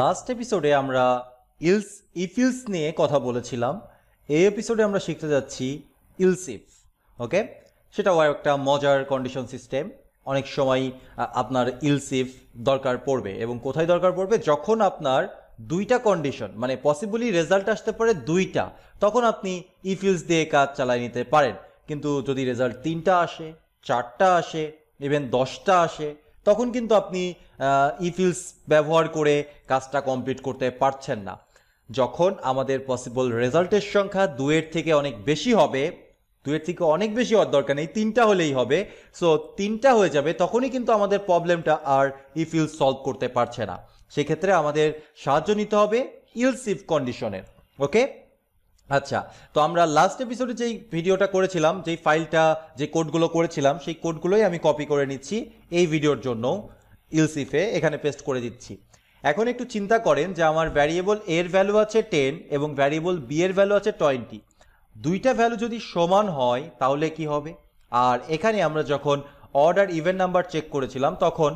last এপিসোডে আমরা else if else নিয়ে কথা বলেছিলাম এই এপিসোডে আমরা শিখতে যাচ্ছি ইলস ইফ ওকে সেটাও একটা মজার কন্ডিশন সিস্টেম অনেক সময় আপনার ইলস ইফ দরকার পড়বে এবং কোথায় দরকার পড়বে যখন আপনার দুইটা কন্ডিশন মানে পসিবলি রেজাল্ট আসতে পারে দুইটা তখন আপনি ইফিলস দিয়ে কাজ চালায় নিতে পারেন কিন্তু যদি রেজাল্ট তিনটা আসে চারটা আসে ইভেন দশটা আসে তখন কিন্তু আপনি ইফিলস ব্যবহার করে কাজটা কমপ্লিট করতে পারছেন না যখন আমাদের পসিবল রেজাল্টের সংখ্যা দুয়ের থেকে অনেক বেশি হবে দুয়ের থেকে অনেক বেশি হওয়ার দরকার নেই তিনটা হলেই হবে সো তিনটা হয়ে যাবে তখনই কিন্তু আমাদের প্রবলেমটা আর ইফিল সলভ করতে পারছে না সেক্ষেত্রে আমাদের সাহায্য নিতে হবে ইলস কন্ডিশনের ওকে আচ্ছা তো আমরা লাস্ট এপিসোডে যেই ভিডিওটা করেছিলাম যেই ফাইলটা যে কোডগুলো করেছিলাম সেই কোডগুলোই আমি কপি করে নিচ্ছি এই ভিডিওর জন্য ইলসিফে এখানে পেস্ট করে দিচ্ছি এখন একটু চিন্তা করেন যে আমার ভ্যারিয়েবল এর ভ্যালু আছে টেন এবং ভ্যারিয়েবল বি এর ভ্যালু আছে টোয়েন্টি দুইটা ভ্যালু যদি সমান হয় তাহলে কি হবে আর এখানে আমরা যখন অর্ডার ইভেন্ট নাম্বার চেক করেছিলাম তখন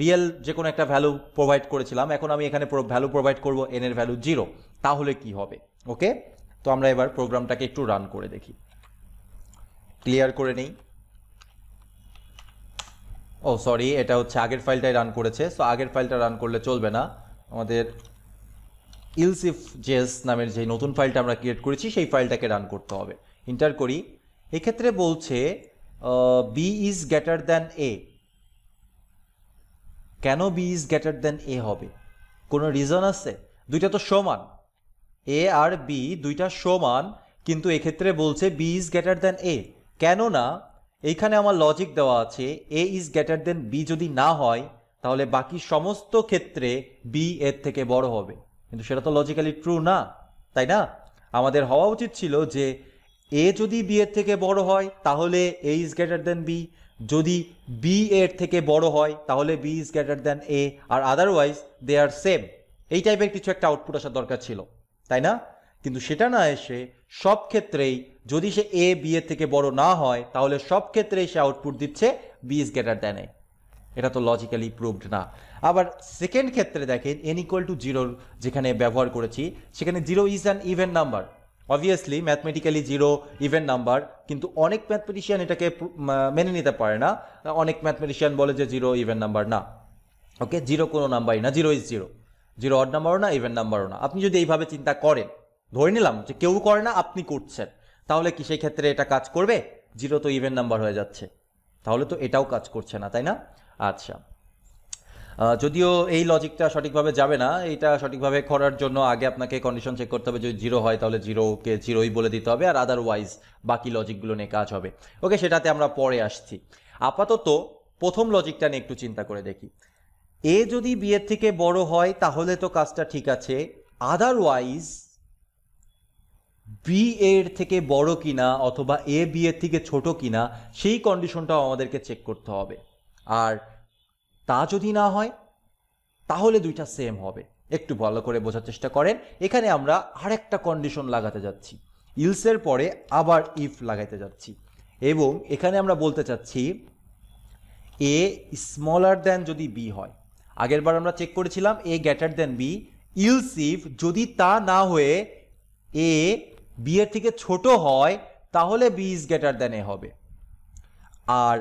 রিয়েল যে কোনো একটা ভ্যালু প্রোভাইড করেছিলাম এখন আমি এখানে ভ্যালু প্রোভাইড করব এন এর ভ্যালু জিরো তাহলে কি হবে ওকে তো আমরা এবার প্রোগ্রামটাকে একটু রান করে দেখি ক্লিয়ার করে নেই ও oh, সরি এটা হচ্ছে আগের ফাইলটাই রান করেছে সো আগের ফাইলটা রান করলে চলবে না আমাদের ইলসিফ জেস নামের যে নতুন ফাইলটা আমরা ক্রিয়েট করেছি সেই ফাইলটাকে রান করতে হবে ইন্টার করি এক্ষেত্রে বলছে b is greater than a কেন b is greater than a হবে কোনো রিজন আছে দুইটা তো সমান এ আর বি দুইটা সমান কিন্তু এক্ষেত্রে বলছে b is greater than a কেননা এইখানে আমার লজিক দেওয়া আছে a is greater than b যদি না হয় তাহলে বাকি সমস্ত ক্ষেত্রে বি এর থেকে বড় হবে কিন্তু সেটা তো লজিক্যালি ট্রু না তাই না আমাদের হওয়া উচিত ছিল যে এ যদি বি এর থেকে বড় হয় তাহলে a is greater than b যদি বি এর থেকে বড় হয় তাহলে b is greater than a আর আদারওয়াইজ দে আর সেম এই টাইপের কিছু একটা আউটপুট আসার দরকার ছিল তাই না কিন্তু সেটা না এসে সব ক্ষেত্রেই যদি সে এ বি এর থেকে বড় না হয় তাহলে সব ক্ষেত্রেই সে আউটপুট দিচ্ছে b is greater than a এটা তো লজিক্যালি প্রুভড না আবার সেকেন্ড ক্ষেত্রে দেখেন এন ইকুয়াল টু জিরোর যেখানে ব্যবহার করেছি সেখানে zero is an even number obviously mathematically zero even number কিন্তু অনেক ম্যাথমেটিশিয়ান এটাকে মেনে নিতে পারে না অনেক ম্যাথমেটিশিয়ান বলে যে জিরো ইভেন নাম্বার না ওকে জিরো কোনো নাম্বারই না zero is zero zero odd নাম্বারও না ইভেন নাম্বারও না আপনি যদি এইভাবে চিন্তা করেন ধরে নিলাম যে কেউ করে না আপনি করছেন তাহলে কি সেই ক্ষেত্রে এটা কাজ করবে জিরো তো ইভেন নাম্বার হয়ে যাচ্ছে তাহলে তো এটাও কাজ করছে না তাই না আচ্ছা যদিও এই লজিকটা সঠিকভাবে যাবে না এটা সঠিকভাবে করার জন্য আগে আপনাকে কন্ডিশন চেক করতে হবে যদি জিরো হয় তাহলে জিরোকে জিরোই বলে দিতে হবে আর আদারওয়াইজ বাকি লজিকগুলো নিয়ে কাজ হবে ওকে সেটাতে আমরা পরে আসছি আপাতত প্রথম লজিকটা নিয়ে একটু চিন্তা করে দেখি এ যদি বিয়ের থেকে বড় হয় তাহলে তো কাজটা ঠিক আছে আদারওয়াইজ বি এর থেকে বড় কিনা অথবা এ বি এর থেকে ছোট কিনা সেই কন্ডিশনটাও আমাদেরকে চেক করতে হবে আর তা যদি না হয় তাহলে দুইটা সেম হবে একটু ভালো করে বোঝার চেষ্টা করেন এখানে আমরা আরেকটা কন্ডিশন লাগাতে যাচ্ছি ইলসের পরে আবার ইফ লাগাইতে যাচ্ছি এবং এখানে আমরা বলতে চাচ্ছি এ স্মলার দেন যদি বি হয় আগেরবার আমরা চেক করেছিলাম a greater than b else if যদি তা না হয়ে এ বি এর থেকে ছোট হয় তাহলে বি ইজ গ্যাটার দেন এ হবে আর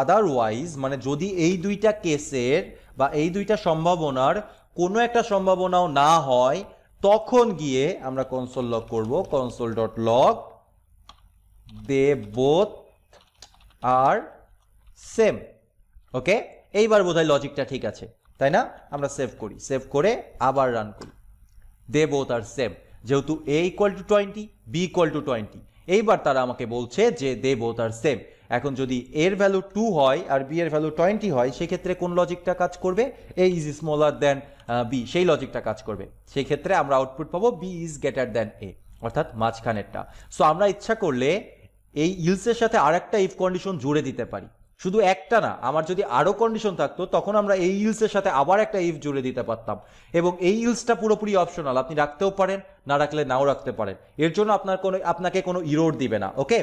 আদারওয়াইজ মানে যদি এই দুইটা কেসের বা এই দুইটা সম্ভাবনার কোনো একটা সম্ভাবনাও না হয় তখন গিয়ে আমরা কনসোল লগ করব console dot log they both are same okay এইবার বোধ হয় লজিকটা ঠিক আছে তাই না আমরা সেভ করি সেভ করে আবার রান করি দে বোথ আর সেম যেহেতু a equal to twenty b equal to twenty এইবার তারা আমাকে বলছে যে দে বোথ আর সেম এখন যদি এর ভ্যালু টু হয় আর বি এর ভ্যালু টোয়েন্টি হয় সেক্ষেত্রে কোন লজিকটা কাজ করবে a is smaller than b সেই লজিকটা কাজ করবে সেক্ষেত্রে আমরা আউটপুট পাবো b is greater than a অর্থাৎ মাঝখানেরটা সো আমরা ইচ্ছা করলে এই ইলসের সাথে আর একটা ইফ কন্ডিশন জুড়ে দিতে পারি শুধু একটা না আমার যদি আরও কন্ডিশন থাকতো তখন আমরা এই ইলসের সাথে আবার একটা ইফ জুড়ে দিতে পারতাম এবং এই ইলসটা পুরোপুরি অপশনাল আপনি রাখতেও পারেন না রাখলে নাও রাখতে পারেন এর জন্য আপনার কোনো আপনাকে কোনো ইরোড দিবে না ওকে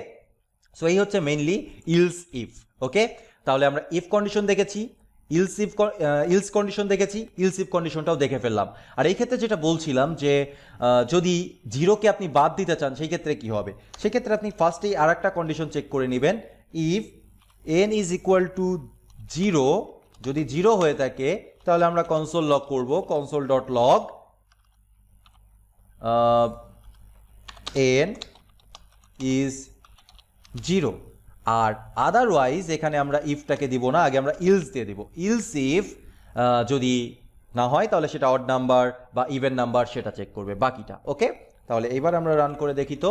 সো এই হচ্ছে মেইনলি ইলস ইফ ওকে তাহলে আমরা ইফ কন্ডিশন দেখেছি ইলস ইফ ইলস কন্ডিশন দেখেছি ইলস ইফ কন্ডিশনটাও দেখে ফেললাম আর এই ক্ষেত্রে যেটা বলছিলাম যে যদি জিরোকে আপনি বাদ দিতে চান সেই ক্ষেত্রে কী হবে সেক্ষেত্রে আপনি ফার্স্টেই আর একটা কন্ডিশন চেক করে নেবেন if n is equal to zero যদি জিরো হয়ে থাকে তাহলে আমরা কনসোল লগ করব console dot log n is zero আর আদারওয়াইজ এখানে আমরা ইফটাকে দিব না আগে আমরা ইলস দিয়ে দিব ইলস ইফ যদি না হয় তাহলে সেটা অড নাম্বার বা ইভেন নাম্বার সেটা চেক করবে বাকিটা ওকে তাহলে এবার আমরা রান করে দেখি তো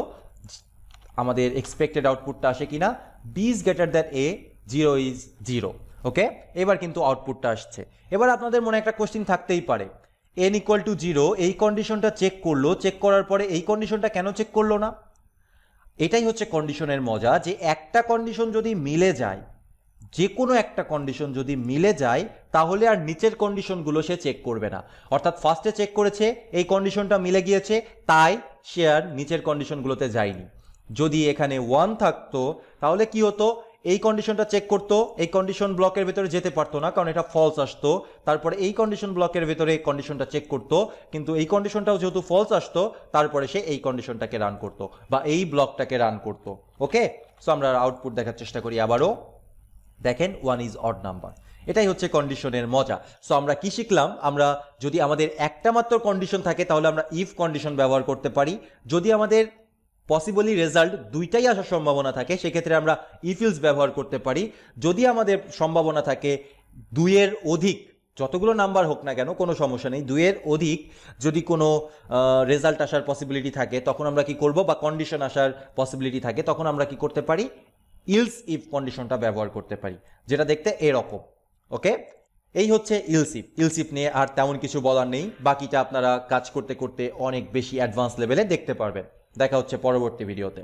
আমাদের এক্সপেক্টেড আউটপুটটা আসে কি না b is greater than a zero is zero okay এবার কিন্তু আউটপুটটা আসছে এবার আপনাদের মনে একটা কোশ্চিন থাকতেই পারে এন ইকোয়াল টু জিরো এই কন্ডিশনটা চেক করলো চেক করার পরে এই কন্ডিশনটা কেন চেক করলো না এটাই হচ্ছে কন্ডিশনের মজা যে একটা কন্ডিশন যদি মিলে যায় যে কোনো একটা কন্ডিশন যদি মিলে যায় তাহলে আর নিচের কন্ডিশনগুলো সে চেক করবে না অর্থাৎ ফার্স্টে চেক করেছে এই কন্ডিশনটা মিলে গিয়েছে তাই সে আর নিচের কন্ডিশনগুলোতে যায়নি যদি এখানে ওয়ান থাকতো তাহলে কি হতো এই কন্ডিশনটা চেক করতো এই কন্ডিশন ব্লকের ভেতরে যেতে পারতো না কারণ এটা ফলস আসতো তারপরে এই কন্ডিশন ব্লকের ভেতরে কন্ডিশনটা চেক করতো কিন্তু এই কন্ডিশনটাও যেহেতু ফলস আসতো তারপরে সে এই কন্ডিশনটাকে রান করতো বা এই ব্লকটাকে রান করতো ওকে সো আমরা আউটপুট দেখার চেষ্টা করি আবারও দেখেন ওয়ান ইজ অড নাম্বার এটাই হচ্ছে কন্ডিশনের মজা সো আমরা কি শিখলাম আমরা যদি আমাদের একটা মাত্র কন্ডিশন থাকে তাহলে আমরা ইফ কন্ডিশন ব্যবহার করতে পারি যদি আমাদের পসিবলি রেজাল্ট দুইটাই আসার সম্ভাবনা থাকে সেক্ষেত্রে আমরা ইফিলস ব্যবহার করতে পারি যদি আমাদের সম্ভাবনা থাকে দুইয়ের অধিক যতগুলো নাম্বার হোক না কেন কোনো সমস্যা নেই দুইয়ের অধিক যদি কোনো রেজাল্ট আসার পসিবিলিটি থাকে তখন আমরা কি করব বা কন্ডিশন আসার পসিবিলিটি থাকে তখন আমরা কি করতে পারি ইলস ইফ কন্ডিশনটা ব্যবহার করতে পারি যেটা দেখতে এরকম ওকে এই হচ্ছে ইলসিপ ইলসিপ নিয়ে আর তেমন কিছু বলার নেই বাকিটা আপনারা কাজ করতে করতে অনেক বেশি অ্যাডভান্স লেভেলে দেখতে পারবেন দেখা হচ্ছে পরবর্তী ভিডিওতে